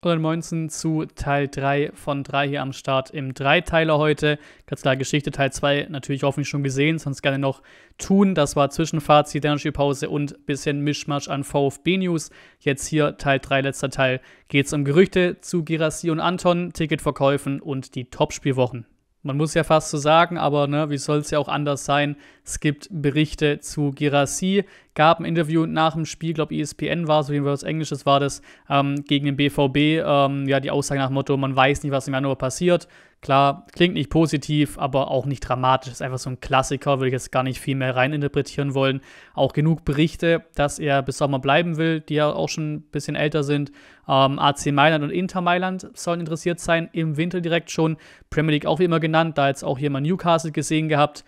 Euren Moinsen zu Teil 3 von 3 hier am Start im Dreiteiler heute. Ganz klar Geschichte Teil 2 natürlich hoffentlich schon gesehen, sonst gerne noch tun. Das war Zwischenfazit, Energy-Pause und bisschen Mischmasch an VfB-News. Jetzt hier Teil 3, letzter Teil, geht es um Gerüchte zu Girassi und Anton, Ticketverkäufen und die Topspielwochen. Man muss ja fast so sagen, aber ne, wie soll es ja auch anders sein? Es gibt Berichte zu Girassi, gab ein Interview nach dem Spiel, glaube ESPN war es, jedenfalls Englisches war das, ähm, gegen den BVB. Ähm, ja, die Aussage nach dem Motto, man weiß nicht, was im Januar passiert. Klar, klingt nicht positiv, aber auch nicht dramatisch. Ist einfach so ein Klassiker, würde ich jetzt gar nicht viel mehr reininterpretieren wollen. Auch genug Berichte, dass er bis Sommer bleiben will, die ja auch schon ein bisschen älter sind. Ähm, AC Mailand und Inter Mailand sollen interessiert sein, im Winter direkt schon. Premier League auch wie immer genannt, da jetzt auch hier mal Newcastle gesehen gehabt.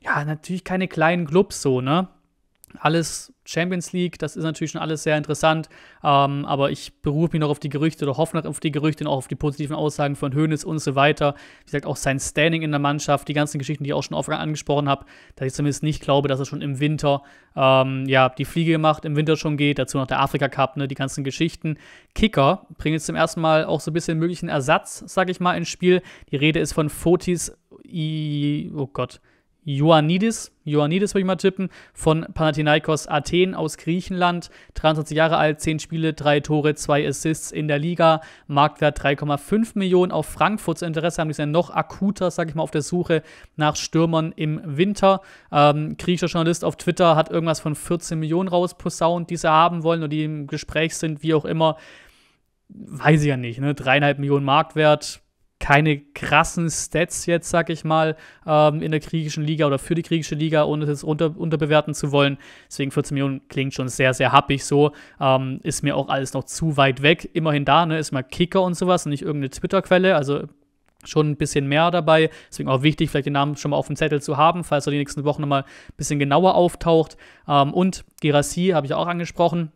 Ja, natürlich keine kleinen Clubs so, ne? alles Champions League, das ist natürlich schon alles sehr interessant, ähm, aber ich berufe mich noch auf die Gerüchte oder hoffe noch auf die Gerüchte und auch auf die positiven Aussagen von Hoeneß und so weiter. Wie gesagt, auch sein Standing in der Mannschaft, die ganzen Geschichten, die ich auch schon oft angesprochen habe, dass ich zumindest nicht glaube, dass er schon im Winter ähm, ja, die Fliege gemacht, im Winter schon geht, dazu noch der Afrika Cup, ne, die ganzen Geschichten. Kicker bringt jetzt zum ersten Mal auch so ein bisschen möglichen Ersatz, sag ich mal, ins Spiel. Die Rede ist von Fotis, I, oh Gott, Ioannidis, Ioannidis würde ich mal tippen, von Panathinaikos Athen aus Griechenland. 23 Jahre alt, 10 Spiele, 3 Tore, 2 Assists in der Liga. Marktwert 3,5 Millionen. Auf Frankfurts Interesse haben die sind noch akuter, sage ich mal, auf der Suche nach Stürmern im Winter. Ähm, griechischer Journalist auf Twitter hat irgendwas von 14 Millionen rausposaunt, die sie haben wollen oder die im Gespräch sind, wie auch immer. Weiß ich ja nicht, ne? Dreieinhalb Millionen Marktwert keine krassen Stats jetzt, sag ich mal, ähm, in der griechischen Liga oder für die griechische Liga, ohne es unter, unterbewerten zu wollen. Deswegen 14 Millionen klingt schon sehr, sehr happig so. Ähm, ist mir auch alles noch zu weit weg. Immerhin da, ne, ist mal Kicker und sowas und nicht irgendeine Twitter-Quelle. Also schon ein bisschen mehr dabei. Deswegen auch wichtig, vielleicht den Namen schon mal auf dem Zettel zu haben, falls er die nächsten Wochen nochmal ein bisschen genauer auftaucht. Ähm, und Gerassi habe ich auch angesprochen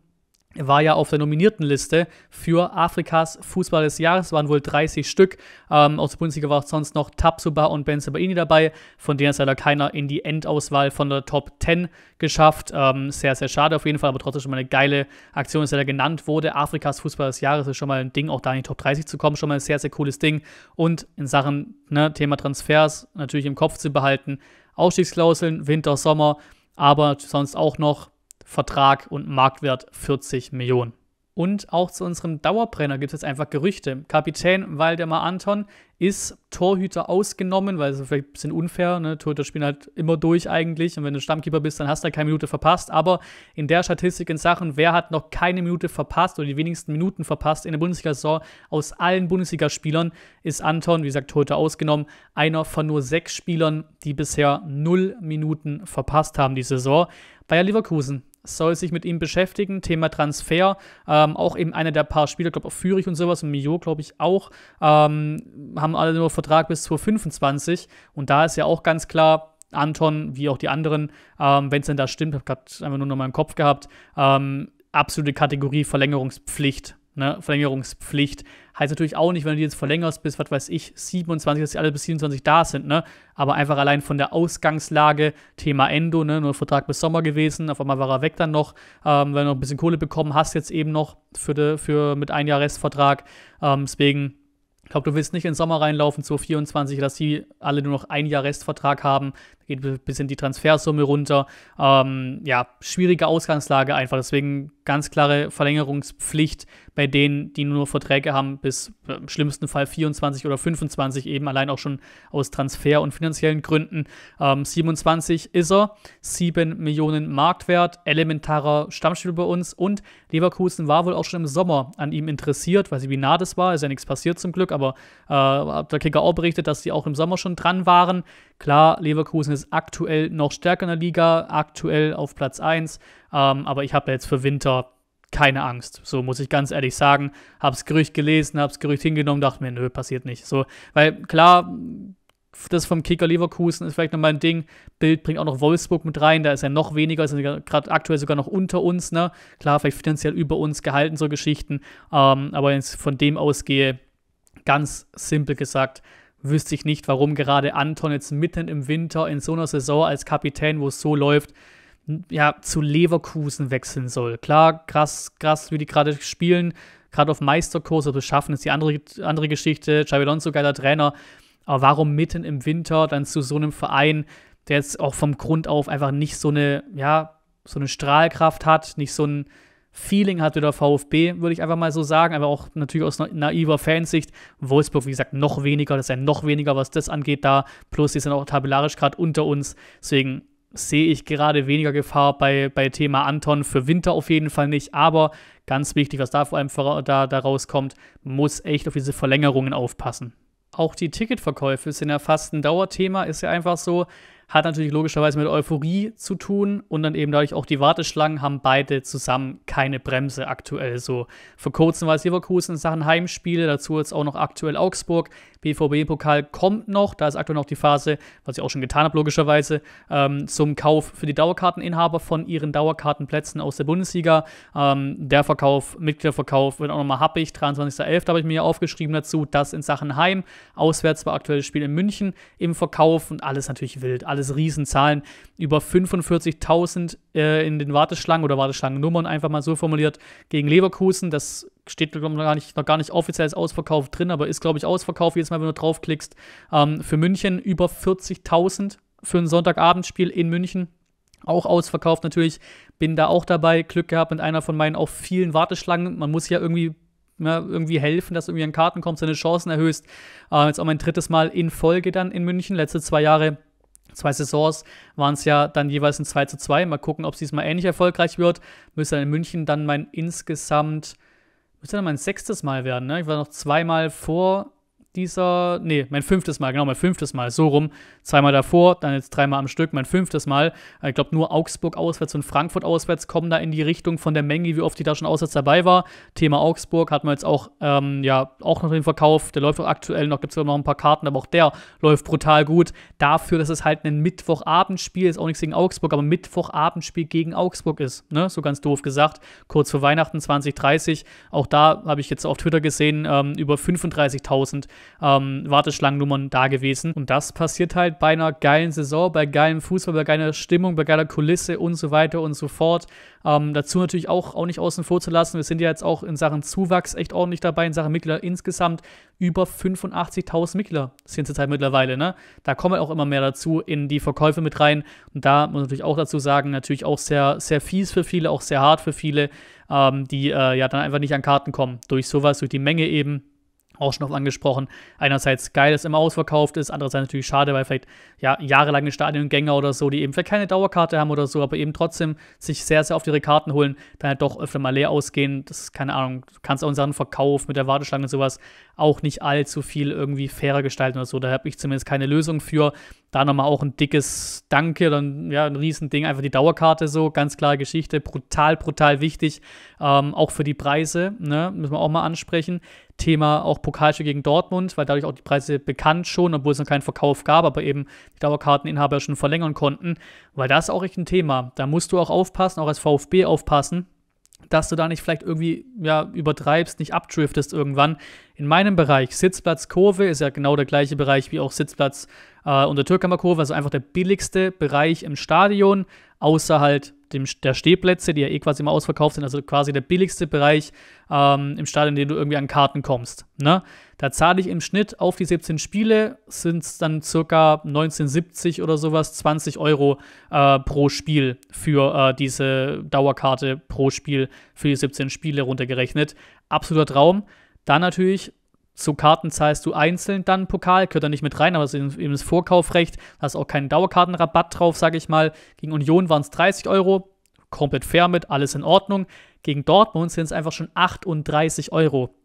war ja auf der nominierten Liste für Afrikas Fußball des Jahres, waren wohl 30 Stück. Ähm, aus der Bundesliga war auch sonst noch Tapsuba und Ben Sabaini dabei, von denen ist leider keiner in die Endauswahl von der Top 10 geschafft. Ähm, sehr, sehr schade auf jeden Fall, aber trotzdem schon mal eine geile Aktion, dass er da genannt wurde. Afrikas Fußball des Jahres ist schon mal ein Ding, auch da in die Top 30 zu kommen, schon mal ein sehr, sehr cooles Ding. Und in Sachen ne, Thema Transfers natürlich im Kopf zu behalten, Ausstiegsklauseln, Winter, Sommer, aber sonst auch noch Vertrag und Marktwert 40 Millionen. Und auch zu unserem Dauerbrenner gibt es jetzt einfach Gerüchte. Kapitän Waldemar Anton ist Torhüter ausgenommen, weil es vielleicht ein bisschen unfair. Ne? Torhüter spielen halt immer durch eigentlich. Und wenn du Stammkeeper bist, dann hast du halt keine Minute verpasst. Aber in der Statistik in Sachen, wer hat noch keine Minute verpasst oder die wenigsten Minuten verpasst in der Bundesliga-Saison aus allen Bundesligaspielern, ist Anton, wie gesagt, Torhüter ausgenommen, einer von nur sechs Spielern, die bisher null Minuten verpasst haben die Saison. Bayer Leverkusen soll sich mit ihm beschäftigen. Thema Transfer, ähm, auch eben einer der paar Spieler, glaube ich, Fürich und sowas und Mio, glaube ich, auch, ähm, haben alle nur Vertrag bis 2025. Und da ist ja auch ganz klar, Anton, wie auch die anderen, ähm, wenn es denn da stimmt, habe gerade einfach nur noch mal im Kopf gehabt, ähm, absolute Kategorie Verlängerungspflicht Ne? Verlängerungspflicht heißt natürlich auch nicht, wenn du die jetzt verlängerst bis, was weiß ich, 27, dass die alle bis 27 da sind, ne? Aber einfach allein von der Ausgangslage, Thema Endo, ne? Nur Vertrag bis Sommer gewesen, auf einmal war er weg dann noch, ähm, wenn du noch ein bisschen Kohle bekommen hast, jetzt eben noch für, de, für mit einem Jahr Restvertrag. Ähm, deswegen, ich glaube, du willst nicht in den Sommer reinlaufen, zu 24, dass die alle nur noch ein Jahr Restvertrag haben geht ein bisschen die Transfersumme runter. Ähm, ja, schwierige Ausgangslage einfach. Deswegen ganz klare Verlängerungspflicht bei denen, die nur Verträge haben bis äh, im schlimmsten Fall 24 oder 25, eben allein auch schon aus Transfer- und finanziellen Gründen. Ähm, 27 ist er, 7 Millionen Marktwert, elementarer Stammspieler bei uns und Leverkusen war wohl auch schon im Sommer an ihm interessiert, weiß ich wie nah das war, ist ja nichts passiert zum Glück, aber äh, der Kicker auch berichtet, dass die auch im Sommer schon dran waren. Klar, Leverkusen ist aktuell noch stärker in der Liga, aktuell auf Platz 1, ähm, aber ich habe jetzt für Winter keine Angst. So muss ich ganz ehrlich sagen. Habe das Gerücht gelesen, habe das Gerücht hingenommen, dachte mir, nö, passiert nicht. So, weil klar, das vom Kicker Leverkusen ist vielleicht nochmal ein Ding. Bild bringt auch noch Wolfsburg mit rein, da ist er noch weniger, ist er gerade aktuell sogar noch unter uns, ne? Klar, vielleicht finanziell über uns gehalten, so Geschichten. Ähm, aber wenn ich von dem ausgehe, ganz simpel gesagt, wüsste ich nicht, warum gerade Anton jetzt mitten im Winter in so einer Saison als Kapitän, wo es so läuft, ja, zu Leverkusen wechseln soll. Klar, krass, krass, wie die gerade spielen, gerade auf Meisterkurs, aber schaffen ist die andere, andere Geschichte. Xabi Alonso, geiler Trainer. Aber warum mitten im Winter dann zu so einem Verein, der jetzt auch vom Grund auf einfach nicht so eine, ja, so eine Strahlkraft hat, nicht so ein, Feeling hatte der VfB, würde ich einfach mal so sagen, aber auch natürlich aus naiver Fansicht. Wolfsburg, wie gesagt, noch weniger, das ist ja noch weniger, was das angeht da. Plus, die sind auch tabellarisch gerade unter uns. Deswegen sehe ich gerade weniger Gefahr bei, bei Thema Anton für Winter auf jeden Fall nicht. Aber ganz wichtig, was da vor allem da, da rauskommt, muss echt auf diese Verlängerungen aufpassen. Auch die Ticketverkäufe sind ja fast ein Dauerthema, ist ja einfach so. Hat natürlich logischerweise mit Euphorie zu tun und dann eben dadurch auch die Warteschlangen haben beide zusammen keine Bremse aktuell. So vor kurzem war es Leverkusen in Sachen Heimspiele, dazu jetzt auch noch aktuell Augsburg. BVB-Pokal kommt noch, da ist aktuell noch die Phase, was ich auch schon getan habe, logischerweise, ähm, zum Kauf für die Dauerkarteninhaber von ihren Dauerkartenplätzen aus der Bundesliga. Ähm, der Verkauf, Mitgliederverkauf wird auch nochmal happig. 23.11. habe ich mir ja aufgeschrieben dazu, das in Sachen Heim. Auswärts war aktuelles Spiel in München im Verkauf und alles natürlich wild alles Riesenzahlen, über 45.000 äh, in den Warteschlangen oder Warteschlangennummern einfach mal so formuliert gegen Leverkusen. Das steht noch gar nicht, noch gar nicht offiziell als Ausverkauf drin, aber ist, glaube ich, Ausverkauf jedes Mal, wenn du draufklickst. Ähm, für München über 40.000 für ein Sonntagabendspiel in München. Auch ausverkauft natürlich, bin da auch dabei. Glück gehabt mit einer von meinen auch vielen Warteschlangen. Man muss ja irgendwie ja, ne, irgendwie helfen, dass du irgendwie an Karten kommst, deine Chancen erhöhst. Äh, jetzt auch mein drittes Mal in Folge dann in München. Letzte zwei Jahre Zwei Saisons waren es ja dann jeweils ein 2 zu 2. Mal gucken, ob es diesmal ähnlich erfolgreich wird. Müsste dann in München dann mein insgesamt, müsste dann mein sechstes Mal werden. Ne? Ich war noch zweimal vor dieser, nee, mein fünftes Mal, genau, mein fünftes Mal, so rum. Zweimal davor, dann jetzt dreimal am Stück, mein fünftes Mal. Äh, ich glaube, nur Augsburg auswärts und Frankfurt auswärts kommen da in die Richtung von der Menge, wie oft die da schon auswärts dabei war. Thema Augsburg hat man jetzt auch, ähm, ja, auch noch den Verkauf. Der läuft auch aktuell noch, gibt es noch ein paar Karten, aber auch der läuft brutal gut. Dafür, dass es halt ein Mittwochabendspiel ist, auch nichts gegen Augsburg, aber Mittwochabendspiel gegen Augsburg ist, ne, so ganz doof gesagt. Kurz vor Weihnachten 2030, auch da habe ich jetzt auf Twitter gesehen, ähm, über 35.000 ähm, Warteschlangennummern da gewesen. Und das passiert halt bei einer geilen Saison, bei geilem Fußball, bei geiler Stimmung, bei geiler Kulisse und so weiter und so fort. Ähm, dazu natürlich auch, auch nicht außen vor zu lassen. Wir sind ja jetzt auch in Sachen Zuwachs echt ordentlich dabei, in Sachen Mitglieder insgesamt. Über 85.000 Mitglieder sind es halt mittlerweile. Ne? Da kommen auch immer mehr dazu in die Verkäufe mit rein. Und da muss man natürlich auch dazu sagen, natürlich auch sehr, sehr fies für viele, auch sehr hart für viele, ähm, die äh, ja dann einfach nicht an Karten kommen. Durch sowas, durch die Menge eben auch schon oft angesprochen. Einerseits geil, dass immer ausverkauft ist, andererseits natürlich schade, weil vielleicht ja, jahrelange Stadiongänger oder so, die eben vielleicht keine Dauerkarte haben oder so, aber eben trotzdem sich sehr, sehr oft ihre Karten holen, dann halt doch öfter mal leer ausgehen. Das ist keine Ahnung, du kannst auch in Sachen Verkauf mit der Warteschlange und sowas auch nicht allzu viel irgendwie fairer gestalten oder so. Da habe ich zumindest keine Lösung für. Da nochmal auch ein dickes Danke, dann ja, ein Riesending, einfach die Dauerkarte so, ganz klare Geschichte, brutal, brutal wichtig, ähm, auch für die Preise, ne, müssen wir auch mal ansprechen. Thema auch Pokalspiel gegen Dortmund, weil dadurch auch die Preise bekannt schon, obwohl es noch keinen Verkauf gab, aber eben die Dauerkarteninhaber schon verlängern konnten, weil das ist auch echt ein Thema. Da musst du auch aufpassen, auch als VfB aufpassen, dass du da nicht vielleicht irgendwie ja, übertreibst, nicht abdriftest irgendwann. In meinem Bereich, Sitzplatzkurve, ist ja genau der gleiche Bereich wie auch Sitzplatz äh, und Türkammerkurve, also einfach der billigste Bereich im Stadion, außer halt dem, der Stehplätze, die ja eh quasi immer ausverkauft sind, also quasi der billigste Bereich ähm, im Stadion, in dem du irgendwie an Karten kommst. Ne? Da zahle ich im Schnitt auf die 17 Spiele, sind es dann circa 1970 oder sowas, 20 Euro äh, pro Spiel für äh, diese Dauerkarte pro Spiel für die 17 Spiele runtergerechnet. Absoluter Traum. Dann natürlich so Karten zahlst du einzeln dann Pokal, gehört da nicht mit rein, aber es ist eben das Vorkaufrecht, da ist auch kein Dauerkartenrabatt drauf, sage ich mal. Gegen Union waren es 30 Euro, komplett fair mit, alles in Ordnung. Gegen Dortmund sind es einfach schon 38 Euro.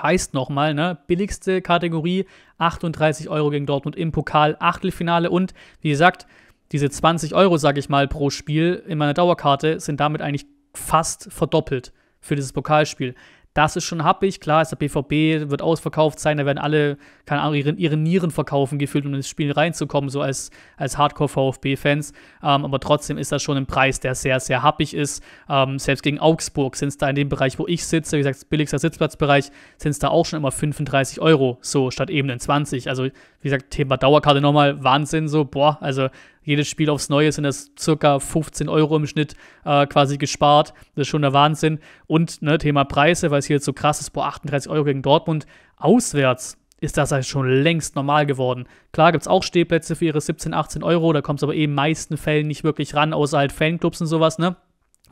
Heißt nochmal, ne, billigste Kategorie, 38 Euro gegen Dortmund im Pokal, Achtelfinale und wie gesagt, diese 20 Euro, sage ich mal, pro Spiel in meiner Dauerkarte sind damit eigentlich fast verdoppelt für dieses Pokalspiel. Das ist schon happig. Klar, ist der BVB, wird ausverkauft sein. Da werden alle, keine Ahnung, ihre, ihre Nieren verkaufen gefühlt, um ins Spiel reinzukommen, so als, als Hardcore-VfB-Fans. Ähm, aber trotzdem ist das schon ein Preis, der sehr, sehr happig ist. Ähm, selbst gegen Augsburg sind es da in dem Bereich, wo ich sitze, wie gesagt, billigster Sitzplatzbereich, sind es da auch schon immer 35 Euro, so statt eben den 20. Also, wie gesagt, Thema Dauerkarte nochmal Wahnsinn, so, boah, also jedes Spiel aufs Neue sind das circa 15 Euro im Schnitt äh, quasi gespart. Das ist schon der Wahnsinn. Und ne, Thema Preise, weil es hier jetzt so krass ist, boah, 38 Euro gegen Dortmund. Auswärts ist das halt schon längst normal geworden. Klar gibt es auch Stehplätze für ihre 17, 18 Euro, da kommt es aber eh in meisten Fällen nicht wirklich ran, außer halt Fanclubs und sowas, ne?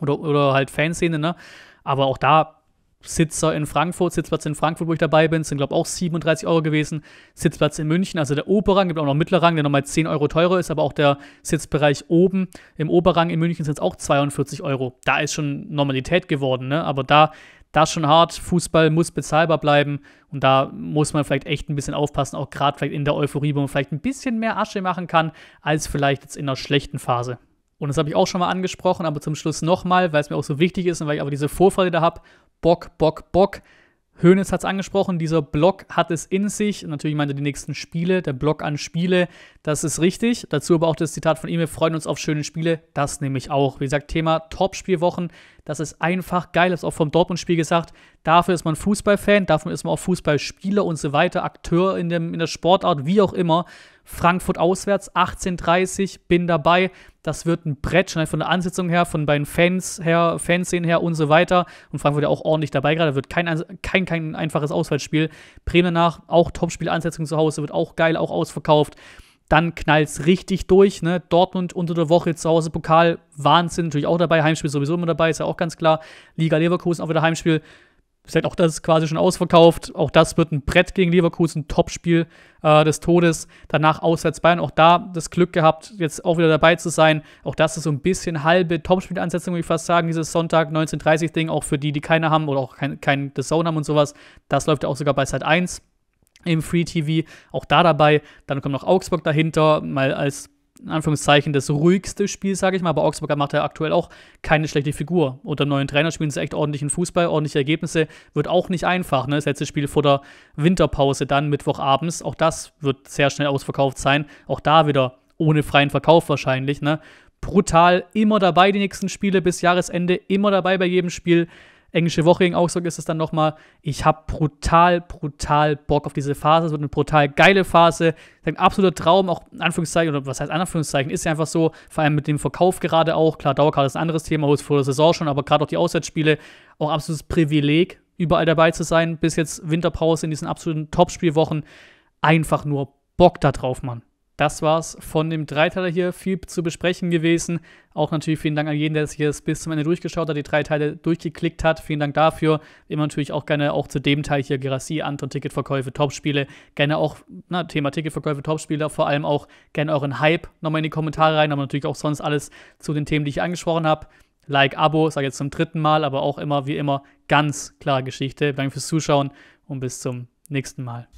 Oder, oder halt Fanszene, ne? Aber auch da Sitzer in Frankfurt, Sitzplatz in Frankfurt, wo ich dabei bin, sind, glaube ich, auch 37 Euro gewesen. Sitzplatz in München, also der Oberrang, gibt auch noch Mittlerrang, der nochmal 10 Euro teurer ist, aber auch der Sitzbereich oben im Oberrang in München sind es auch 42 Euro. Da ist schon Normalität geworden, ne? aber da, da ist schon hart. Fußball muss bezahlbar bleiben und da muss man vielleicht echt ein bisschen aufpassen, auch gerade vielleicht in der Euphorie, wo man vielleicht ein bisschen mehr Asche machen kann, als vielleicht jetzt in einer schlechten Phase. Und das habe ich auch schon mal angesprochen, aber zum Schluss nochmal, weil es mir auch so wichtig ist und weil ich aber diese Vorfreude da habe. Bock, Bock, Bock. Hönes hat es angesprochen, dieser Block hat es in sich. Und natürlich meinte die nächsten Spiele, der Block an Spiele, das ist richtig. Dazu aber auch das Zitat von ihm, wir freuen uns auf schöne Spiele, das nehme ich auch. Wie gesagt, Thema Top-Spielwochen, das ist einfach geil, das ist auch vom Dortmund-Spiel gesagt. Dafür ist man Fußballfan, dafür ist man auch Fußballspieler und so weiter, Akteur in, dem, in der Sportart, wie auch immer. Frankfurt auswärts, 18.30 bin dabei. Das wird ein Brett, schon halt von der Ansetzung her, von beiden Fans her, Fanszenen her und so weiter. Und Frankfurt ja auch ordentlich dabei gerade. Wird kein, also kein, kein einfaches Auswärtsspiel. Bremen nach, auch Topspielansetzung zu Hause, wird auch geil, auch ausverkauft dann knallt es richtig durch. Ne? Dortmund unter der Woche zu Hause Pokal, Wahnsinn, natürlich auch dabei. Heimspiel sowieso immer dabei, ist ja auch ganz klar. Liga Leverkusen auch wieder Heimspiel. Ist halt auch das ist quasi schon ausverkauft. Auch das wird ein Brett gegen Leverkusen, Topspiel äh, des Todes. Danach auswärts Bayern. Auch da das Glück gehabt, jetzt auch wieder dabei zu sein. Auch das ist so ein bisschen halbe Topspielansetzung, würde ich fast sagen. Dieses Sonntag 1930-Ding, auch für die, die keine haben oder auch keinen kein The Zone haben und sowas. Das läuft ja auch sogar bei Sat 1 im Free TV. Auch da dabei. Dann kommt noch Augsburg dahinter, mal als in Anführungszeichen das ruhigste Spiel, sage ich mal, aber Augsburg macht ja aktuell auch keine schlechte Figur. Unter neuen Trainer spielen sie echt ordentlichen Fußball, ordentliche Ergebnisse, wird auch nicht einfach. Ne? Das letzte Spiel vor der Winterpause dann Mittwochabends, auch das wird sehr schnell ausverkauft sein. Auch da wieder ohne freien Verkauf wahrscheinlich. Ne? Brutal, immer dabei die nächsten Spiele bis Jahresende, immer dabei bei jedem Spiel englische Woche gegen Augsburg ist es dann nochmal, ich habe brutal, brutal Bock auf diese Phase. Es wird eine brutal geile Phase. Ein absoluter Traum, auch in Anführungszeichen, oder was heißt Anführungszeichen, ist ja einfach so, vor allem mit dem Verkauf gerade auch. Klar, Dauerkarte ist ein anderes Thema, ist vor der Saison schon, aber gerade auch die Auswärtsspiele, auch absolutes Privileg, überall dabei zu sein, bis jetzt Winterpause in diesen absoluten Topspielwochen. Einfach nur Bock da drauf, Mann. Das war's von dem Dreiteiler hier. Viel zu besprechen gewesen. Auch natürlich vielen Dank an jeden, der sich hier bis zum Ende durchgeschaut hat, die drei Teile durchgeklickt hat. Vielen Dank dafür. Immer natürlich auch gerne auch zu dem Teil hier Gerassi, andere Ticketverkäufe, Topspiele. Gerne auch, na, Thema Ticketverkäufe, Topspieler, vor allem auch gerne euren Hype nochmal in die Kommentare rein, aber natürlich auch sonst alles zu den Themen, die ich angesprochen habe. Like, Abo, sage jetzt zum dritten Mal, aber auch immer, wie immer, ganz klare Geschichte. Danke fürs Zuschauen und bis zum nächsten Mal.